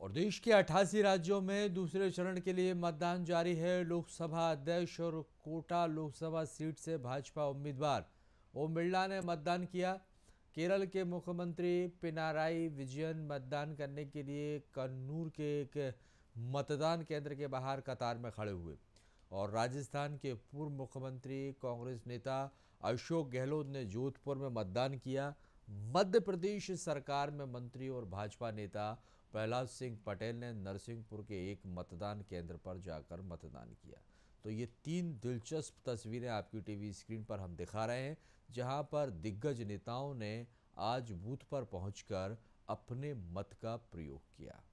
और देश के अठासी राज्यों में दूसरे चरण के लिए मतदान जारी है लोकसभा अध्यक्ष और कोटा लोकसभा सीट से भाजपा उम्मीदवार ओम बिरला ने मतदान किया केरल के मुख्यमंत्री पिनाराई विजयन मतदान करने के लिए कन्नूर के एक मतदान केंद्र के बाहर कतार में खड़े हुए और राजस्थान के पूर्व मुख्यमंत्री कांग्रेस नेता अशोक गहलोत ने जोधपुर में मतदान किया मध्य प्रदेश सरकार में मंत्री और भाजपा नेता प्रहलाद सिंह पटेल ने नरसिंहपुर के एक मतदान केंद्र पर जाकर मतदान किया तो ये तीन दिलचस्प तस्वीरें आपकी टीवी स्क्रीन पर हम दिखा रहे हैं जहां पर दिग्गज नेताओं ने आज बूथ पर पहुंचकर अपने मत का प्रयोग किया